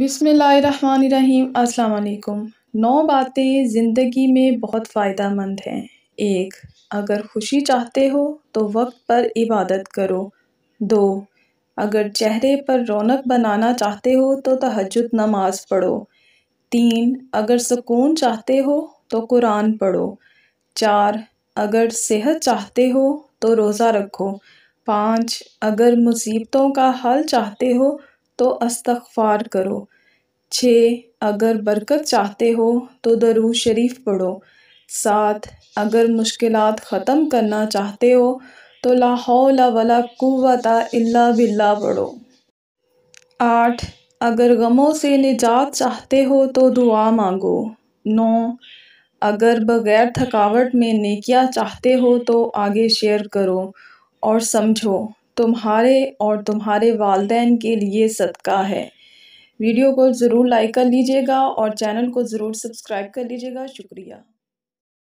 बिसमीम् अल्लाम नौ बातें ज़िंदगी में बहुत फ़ायदा मंद हैं एक अगर खुशी चाहते हो तो वक्त पर इबादत करो दो अगर चेहरे पर रौनक बनाना चाहते हो तो तहजद नमाज पढ़ो तीन अगर सुकून चाहते हो तो कुरान पढ़ो चार अगर सेहत चाहते हो तो रोज़ा रखो पाँच अगर मुसीबतों का हल चाहते हो तो अस्तफार करो छः अगर बरकत चाहते हो तो दरू शरीफ पढ़ो सात अगर मुश्किल ख़त्म करना चाहते हो तो लाहौला वाला वला इल्ला बिल्ला पढ़ो आठ अगर गमों से निजात चाहते हो तो दुआ मांगो नौ अगर बग़ैर थकावट में नेकिया चाहते हो तो आगे शेयर करो और समझो तुम्हारे और तुम्हारे वालदेन के लिए सदका है वीडियो को ज़रूर लाइक कर लीजिएगा और चैनल को ज़रूर सब्सक्राइब कर लीजिएगा शुक्रिया